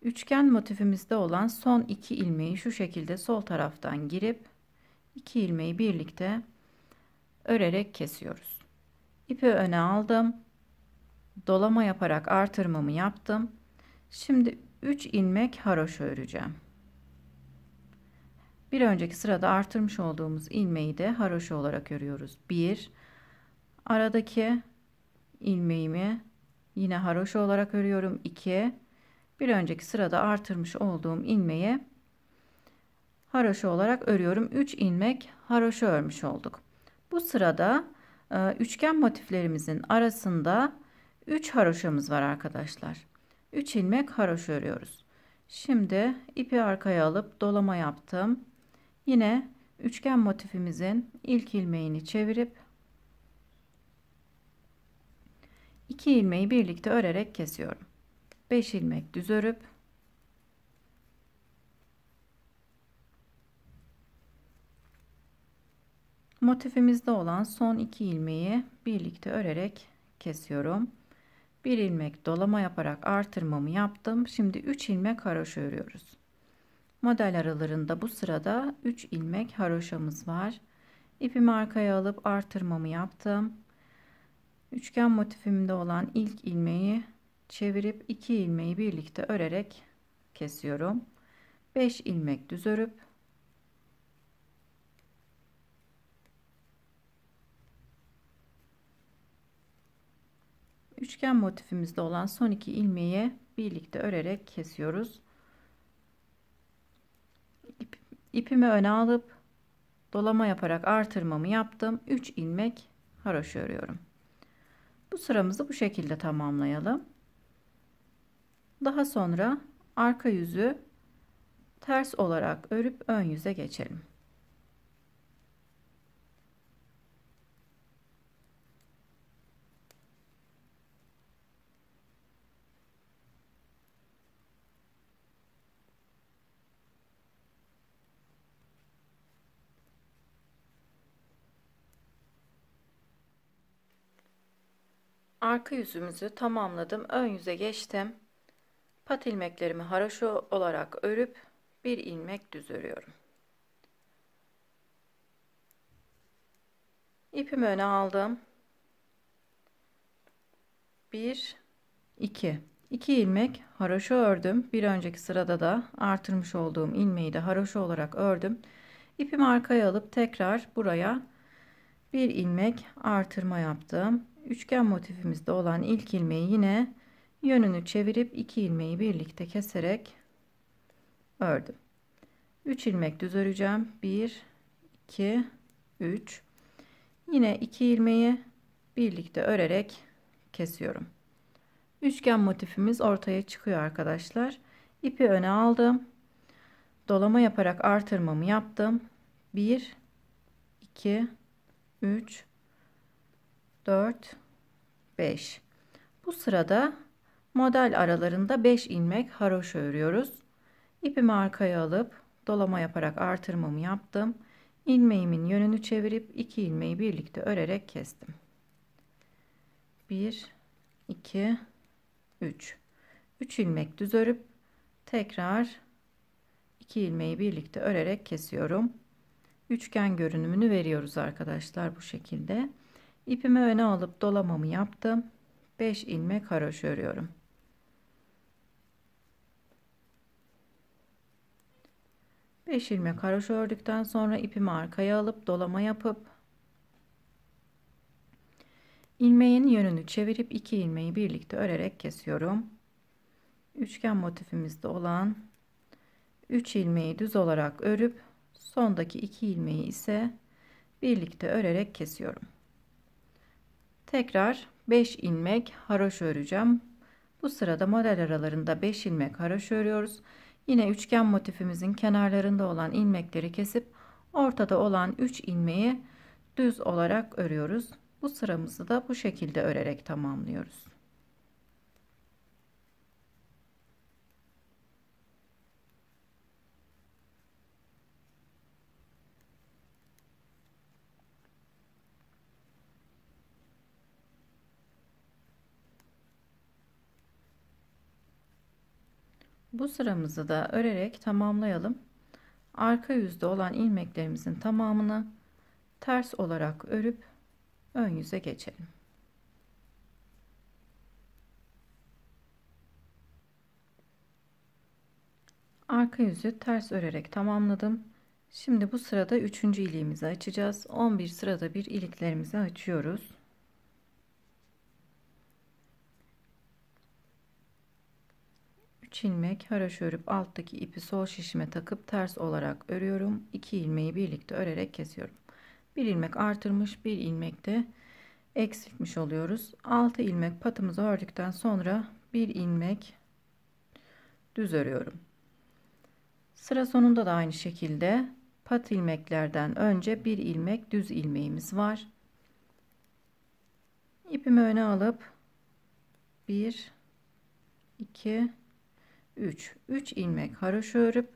üçgen motifimizde olan son iki ilmeği şu şekilde sol taraftan girip iki ilmeği birlikte örerek kesiyoruz. İpi öne aldım dolama yaparak artırmamı yaptım. Şimdi 3 ilmek haroşa öreceğim. Bir önceki sırada artırmış olduğumuz ilmeği de haroşa olarak örüyoruz. 1 aradaki ilmeğimi yine haroşa olarak örüyorum. 2 bir önceki sırada artırmış olduğum ilmeği haroşa olarak örüyorum. 3 ilmek haroşa örmüş olduk. Bu sırada e, üçgen motiflerimizin arasında 3 haroşamız var arkadaşlar. 3 ilmek haroş örüyoruz. Şimdi ipi arkaya alıp dolama yaptım. Yine üçgen motifimizin ilk ilmeğini çevirip 2 ilmeği birlikte örerek kesiyorum. 5 ilmek düz örüp motifimizde olan son 2 ilmeği birlikte örerek kesiyorum. 1 ilmek dolama yaparak artırmamı yaptım. Şimdi 3 ilmek haroşa örüyoruz. Model aralarında bu sırada 3 ilmek haroşamız var. İpimi arkaya alıp artırmamı yaptım. Üçgen motifimde olan ilk ilmeği çevirip 2 ilmeği birlikte örerek kesiyorum. 5 ilmek düz örüp Üçgen motifimizde olan son iki ilmeği birlikte örerek kesiyoruz. İp, ipimi öne alıp dolama yaparak artırmamı yaptım. 3 ilmek haroş örüyorum. Bu sıramızı bu şekilde tamamlayalım. Daha sonra arka yüzü ters olarak örüp ön yüze geçelim. Arka yüzümüzü tamamladım. Ön yüze geçtim. Pat ilmeklerimi haroşa olarak örüp bir ilmek düz örüyorum. İpimi öne aldım. 1 2 2 ilmek haroşa ördüm. Bir önceki sırada da artırmış olduğum ilmeği de haroşa olarak ördüm. İpimi arkaya alıp tekrar buraya bir ilmek artırma yaptım üçgen motifimizde olan ilk ilmeği yine yönünü çevirip iki ilmeği birlikte keserek ördüm. 3 ilmek düz öreceğim. 1 2 3 Yine 2 ilmeği birlikte örerek kesiyorum. Üçgen motifimiz ortaya çıkıyor arkadaşlar. İpi öne aldım. Dolama yaparak artırmamı yaptım. 1 2 3 4, 5. Bu sırada model aralarında 5 ilmek haroşa örüyoruz. İpimi arkaya alıp dolama yaparak artırmamı yaptım. Ilmeğimin yönünü çevirip 2 ilmeği birlikte örerek kestim. 1 2 3 3 ilmek düz örüp tekrar 2 ilmeği birlikte örerek kesiyorum. Üçgen görünümünü veriyoruz arkadaşlar bu şekilde. İpimi öne alıp dolamamı yaptım. 5 ilmek haroş örüyorum. Beş ilmek haroş ördükten sonra ipimi arkaya alıp dolama yapıp ilmeğin yönünü çevirip iki ilmeği birlikte örerek kesiyorum. Üçgen motifimizde olan 3 ilmeği düz olarak örüp sondaki iki ilmeği ise birlikte örerek kesiyorum. Tekrar 5 ilmek haroş öreceğim. Bu sırada model aralarında 5 ilmek haroş örüyoruz. Yine üçgen motifimizin kenarlarında olan ilmekleri kesip ortada olan 3 ilmeği düz olarak örüyoruz. Bu sıramızı da bu şekilde örerek tamamlıyoruz. Bu sıramızı da örerek tamamlayalım. Arka yüzde olan ilmeklerimizin tamamını ters olarak örüp ön yüze geçelim. Arka yüzü ters örerek tamamladım. Şimdi bu sırada üçüncü iliğimizi açacağız. 11 sırada bir iliklerimizi açıyoruz. Çilmek, haraş örüp alttaki ipi sol şişime takıp ters olarak örüyorum. 2 ilmeği birlikte örerek kesiyorum. 1 ilmek artırmış, 1 ilmek de eksiltmiş oluyoruz. 6 ilmek patımızı ördükten sonra 1 ilmek düz örüyorum. Sıra sonunda da aynı şekilde pat ilmeklerden önce 1 ilmek düz ilmeğimiz var. İpimi öne alıp 1 2 3 3 ilmek haroşa örüp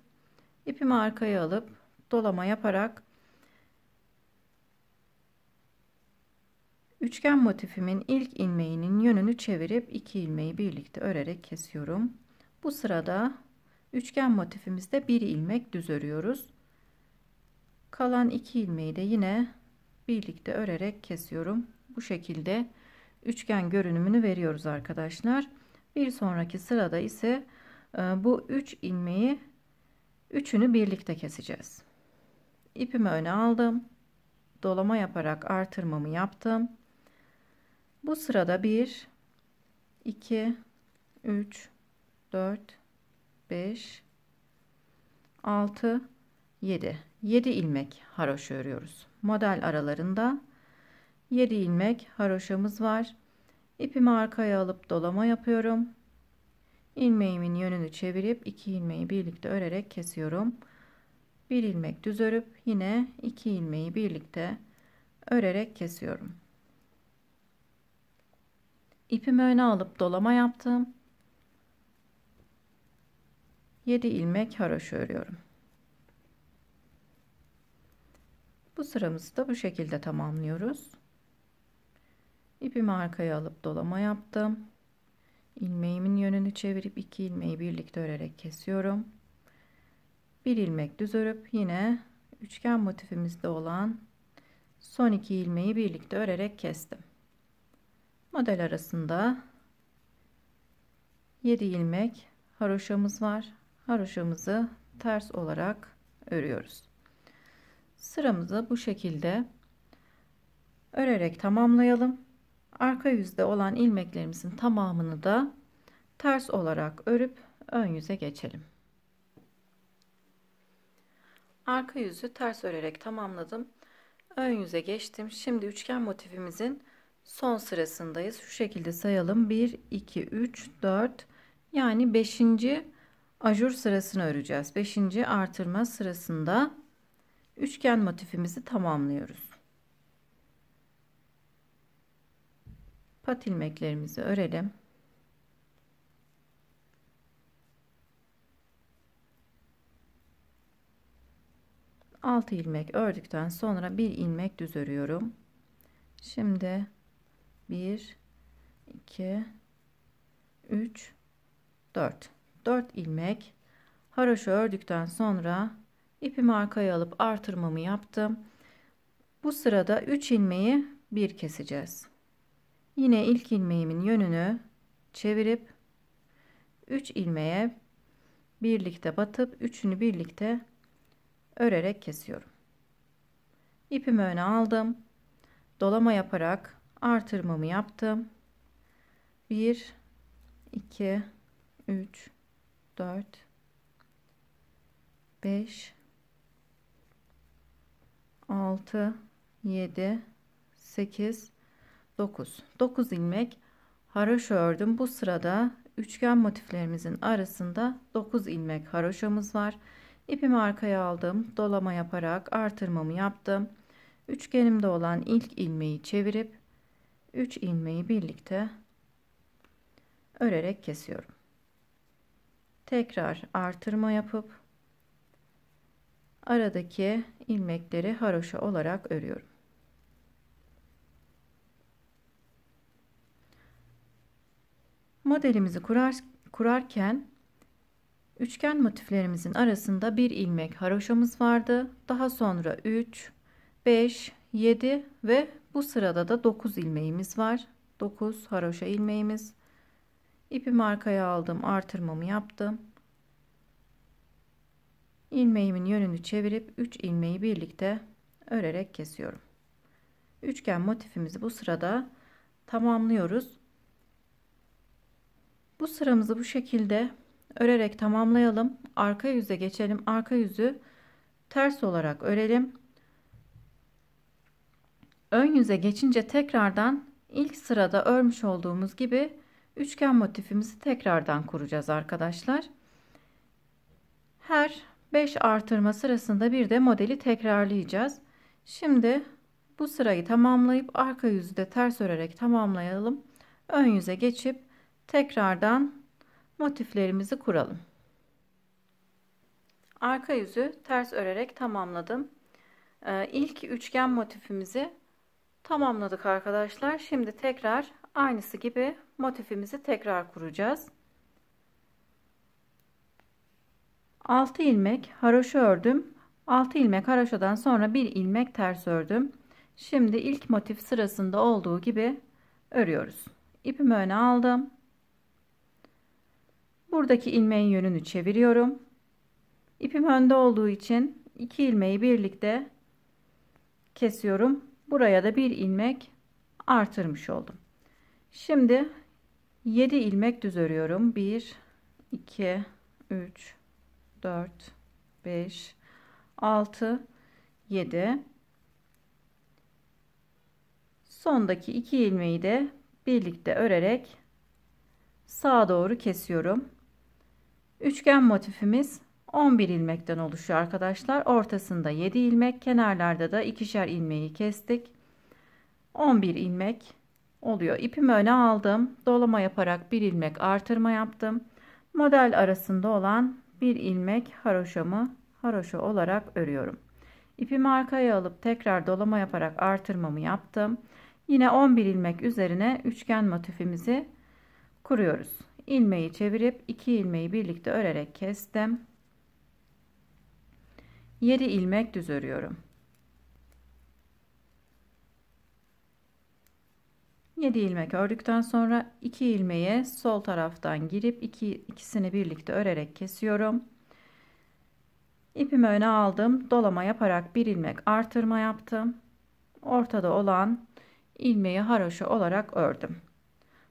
ipimi arkaya alıp dolama yaparak üçgen motifimin ilk ilmeğinin yönünü çevirip iki ilmeği birlikte örerek kesiyorum. Bu sırada üçgen motifimizde bir ilmek düz örüyoruz. Kalan iki ilmeği de yine birlikte örerek kesiyorum. Bu şekilde üçgen görünümünü veriyoruz arkadaşlar. Bir sonraki sırada ise ee, bu 3 ilmeği üçünü birlikte keseceğiz. İpimi öne aldım. Dolama yaparak artırmamı yaptım. Bu sırada 1 2 3 4 5 6 7 7 ilmek haroşa örüyoruz. Model aralarında 7 ilmek haroşamız var. İpimi arkaya alıp dolama yapıyorum ilmeğimin yönünü çevirip iki ilmeği birlikte örerek kesiyorum. Bir ilmek düz örüp yine iki ilmeği birlikte örerek kesiyorum. İpimi öne alıp dolama yaptım. 7 ilmek haroşa örüyorum. Bu sıramızı da bu şekilde tamamlıyoruz. İpimi arkaya alıp dolama yaptım ilmeğimin yönünü çevirip iki ilmeği birlikte örerek kesiyorum. Bir ilmek düz örüp yine üçgen motifimizde olan son iki ilmeği birlikte örerek kestim. Model arasında 7 ilmek haroşamız var. Haroşamızı ters olarak örüyoruz. Sıramızı bu şekilde örerek tamamlayalım arka yüzde olan ilmeklerimizin tamamını da ters olarak örüp ön yüze geçelim. Arka yüzü ters örerek tamamladım. Ön yüze geçtim. Şimdi üçgen motifimizin son sırasındayız. Şu şekilde sayalım. 1, 2, 3, 4 yani 5. ajur sırasını öreceğiz. 5. artırma sırasında üçgen motifimizi tamamlıyoruz. pat ilmeklerimizi örelim. Altı ilmek ördükten sonra bir ilmek düz örüyorum. Şimdi bir, iki, üç, dört. Dört ilmek haroşa ördükten sonra ipimi arkaya alıp artırmamı yaptım. Bu sırada üç ilmeği bir keseceğiz. Yine ilk ilmeğimin yönünü çevirip 3 ilmeğe birlikte batıp üçünü birlikte örerek kesiyorum. İpimi öne aldım. Dolama yaparak artırmamı yaptım. 1 2 3 4 5 6 7 8 9. 9 ilmek haroşa ördüm. Bu sırada üçgen motiflerimizin arasında 9 ilmek haroşamız var. İpimi arkaya aldım. Dolama yaparak artırmamı yaptım. Üçgenimde olan ilk ilmeği çevirip 3 ilmeği birlikte örerek kesiyorum. Tekrar artırma yapıp aradaki ilmekleri haroşa olarak örüyorum. Modelimizi kurar, kurarken üçgen motiflerimizin arasında bir ilmek haroşamız vardı. Daha sonra 3, 5, 7 ve bu sırada da 9 ilmeğimiz var. 9 haroşa ilmeğimiz. İpimi arkaya aldım, artırmamı yaptım. Ilmeğimin yönünü çevirip 3 ilmeği birlikte örerek kesiyorum. Üçgen motifimizi bu sırada tamamlıyoruz. Bu sıramızı bu şekilde örerek tamamlayalım. Arka yüze geçelim. Arka yüzü ters olarak örelim. Ön yüze geçince tekrardan ilk sırada örmüş olduğumuz gibi üçgen motifimizi tekrardan kuracağız arkadaşlar. Her 5 artırma sırasında bir de modeli tekrarlayacağız. Şimdi bu sırayı tamamlayıp arka yüzü de ters örerek tamamlayalım. Ön yüze geçip tekrardan motiflerimizi kuralım. Arka yüzü ters örerek tamamladım. Ee, ilk üçgen motifimizi tamamladık arkadaşlar. Şimdi tekrar aynısı gibi motifimizi tekrar kuracağız. 6 ilmek haroşa ördüm. 6 ilmek haroşadan sonra 1 ilmek ters ördüm. Şimdi ilk motif sırasında olduğu gibi örüyoruz. İpimi öne aldım. Buradaki ilmeğin yönünü çeviriyorum. İpim önde olduğu için iki ilmeği birlikte kesiyorum. Buraya da bir ilmek artırmış oldum. Şimdi 7 ilmek düz örüyorum. 1 2 3 4 5 6 7 Sondaki iki ilmeği de birlikte örerek sağa doğru kesiyorum. Üçgen motifimiz 11 ilmekten oluşuyor arkadaşlar. Ortasında 7 ilmek, kenarlarda da ikişer ilmeği kestik. 11 ilmek oluyor. İpimi öne aldım. Dolama yaparak bir ilmek artırma yaptım. Model arasında olan bir ilmek haroşamı haroşa olarak örüyorum. İpimi arkaya alıp tekrar dolama yaparak artırmamı yaptım. Yine 11 ilmek üzerine üçgen motifimizi kuruyoruz ilmeği çevirip iki ilmeği birlikte örerek kestim. 7 ilmek düz örüyorum. 7 ilmek ördükten sonra 2 ilmeğe sol taraftan girip iki, ikisini birlikte örerek kesiyorum. İpimi öne aldım. Dolama yaparak bir ilmek artırma yaptım. Ortada olan ilmeği haroşa olarak ördüm.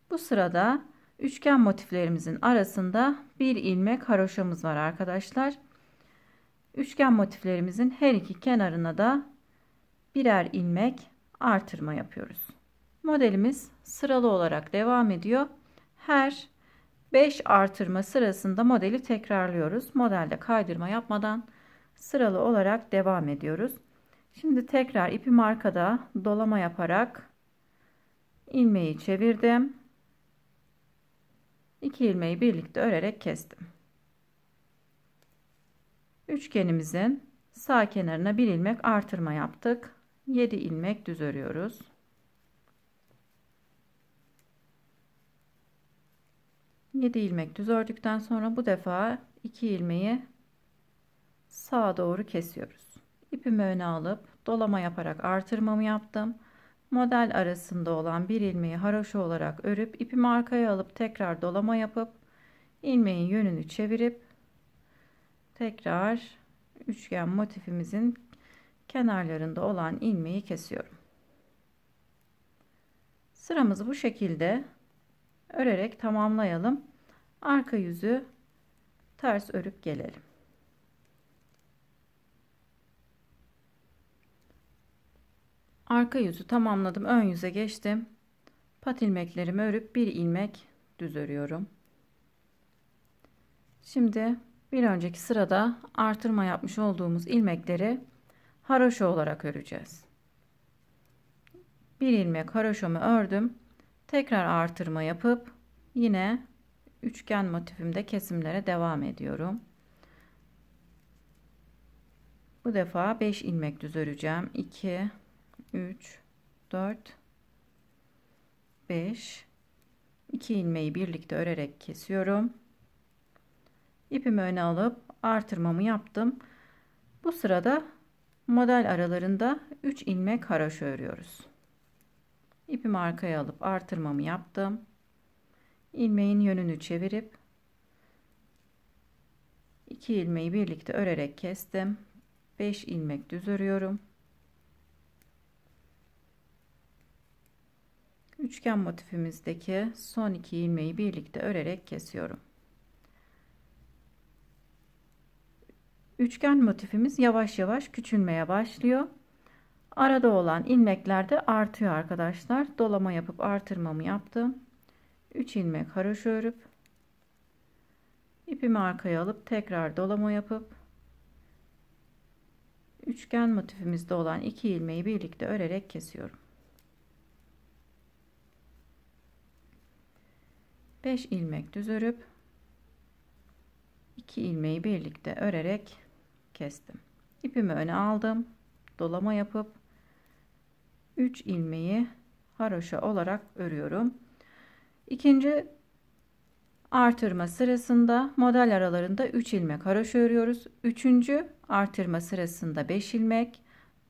Bu sırada Üçgen motiflerimizin arasında bir ilmek haroşamız var arkadaşlar. Üçgen motiflerimizin her iki kenarına da birer ilmek artırma yapıyoruz. Modelimiz sıralı olarak devam ediyor. Her 5 artırma sırasında modeli tekrarlıyoruz. Modelde kaydırma yapmadan sıralı olarak devam ediyoruz. Şimdi tekrar ipim arkada dolama yaparak ilmeği çevirdim. 2 ilmeği birlikte örerek kestim. Üçgenimizin sağ kenarına bir ilmek artırma yaptık. 7 ilmek düz örüyoruz. Yedi ilmek düz ördükten sonra bu defa iki ilmeği sağa doğru kesiyoruz. İpimi öne alıp dolama yaparak artırmamı yaptım model arasında olan bir ilmeği haroşa olarak örüp ipimi arkaya alıp tekrar dolama yapıp ilmeğin yönünü çevirip tekrar üçgen motifimizin kenarlarında olan ilmeği kesiyorum. Sıramızı bu şekilde örerek tamamlayalım. Arka yüzü ters örüp gelelim. Arka yüzü tamamladım. Ön yüze geçtim. Pat ilmeklerimi örüp bir ilmek düz örüyorum. Şimdi bir önceki sırada artırma yapmış olduğumuz ilmekleri haroşa olarak öreceğiz. Bir ilmek haroşamı ördüm. Tekrar artırma yapıp yine üçgen motifimde kesimlere devam ediyorum. Bu defa 5 ilmek düz öreceğim. 2 3 4 5 2 ilmeği birlikte örerek kesiyorum. İpimi öne alıp artırmamı yaptım. Bu sırada model aralarında 3 ilmek haroşa örüyoruz. İpimi arkaya alıp artırmamı yaptım. Ilmeğin yönünü çevirip 2 ilmeği birlikte örerek kestim. 5 ilmek düz örüyorum. üçgen motifimizdeki son iki ilmeği birlikte örerek kesiyorum. Üçgen motifimiz yavaş yavaş küçülmeye başlıyor. Arada olan ilmekler de artıyor arkadaşlar. Dolama yapıp artırmamı yaptım. 3 ilmek haroşa örüp ipimi arkaya alıp tekrar dolama yapıp üçgen motifimizde olan iki ilmeği birlikte örerek kesiyorum. 5 ilmek düz örüp 2 ilmeği birlikte örerek kestim. İpimi öne aldım. Dolama yapıp 3 ilmeği haroşa olarak örüyorum. İkinci artırma sırasında model aralarında 3 ilmek haroşa örüyoruz. Üçüncü artırma sırasında 5 ilmek.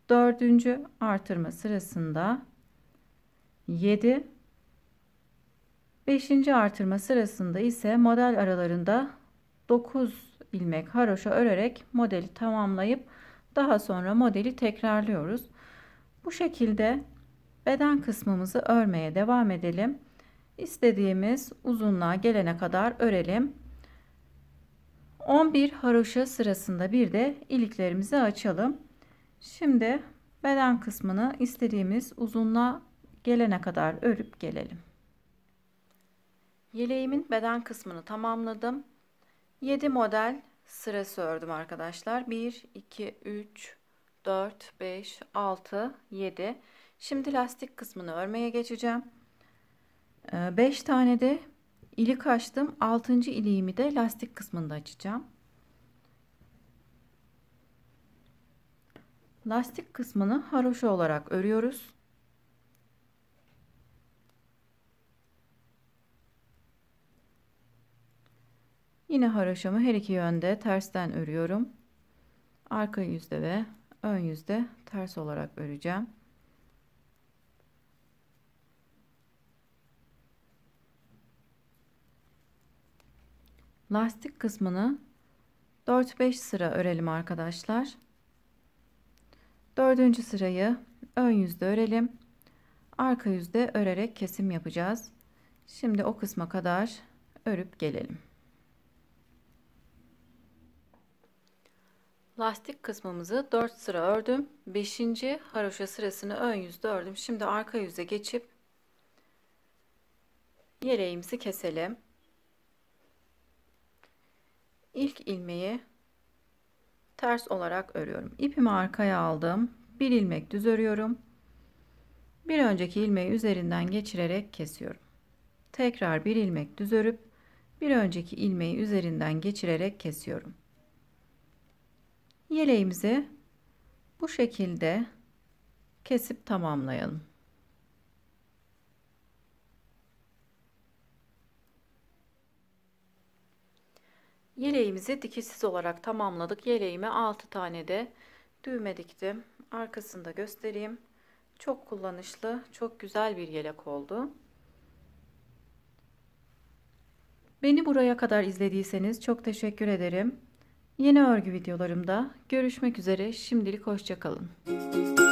Dördüncü artırma sırasında 7 5. artırma sırasında ise model aralarında 9 ilmek haroşa örerek modeli tamamlayıp daha sonra modeli tekrarlıyoruz. Bu şekilde beden kısmımızı örmeye devam edelim. İstediğimiz uzunluğa gelene kadar örelim. 11 haroşa sırasında bir de iliklerimizi açalım. Şimdi beden kısmını istediğimiz uzunluğa gelene kadar örüp gelelim. Yeleğimin beden kısmını tamamladım. 7 model sırası ördüm arkadaşlar. 1, 2, 3, 4, 5, 6, 7. Şimdi lastik kısmını örmeye geçeceğim. 5 ee, tane de ilik açtım. 6. iliğimi de lastik kısmında açacağım. Lastik kısmını haroşa olarak örüyoruz. Yine haroşamı her iki yönde tersten örüyorum. Arka yüzde ve ön yüzde ters olarak öreceğim. Lastik kısmını 4-5 sıra örelim arkadaşlar. Dördüncü sırayı ön yüzde örelim. Arka yüzde örerek kesim yapacağız. Şimdi o kısma kadar örüp gelelim. Lastik kısmımızı 4 sıra ördüm. 5. haroşa sırasını ön yüzde ördüm. Şimdi arka yüze geçip yeleğimizi keselim. İlk ilmeği ters olarak örüyorum. İpimi arkaya aldım. Bir ilmek düz örüyorum. Bir önceki ilmeği üzerinden geçirerek kesiyorum. Tekrar bir ilmek düz örüp bir önceki ilmeği üzerinden geçirerek kesiyorum yeleğimizi bu şekilde kesip tamamlayalım. Yeleğimizi dikişsiz olarak tamamladık. Yeleğime 6 tane de düğme diktim. Arkasını da göstereyim. Çok kullanışlı, çok güzel bir yelek oldu. Beni buraya kadar izlediyseniz çok teşekkür ederim. Yeni örgü videolarımda görüşmek üzere. Şimdilik hoşçakalın. kalın.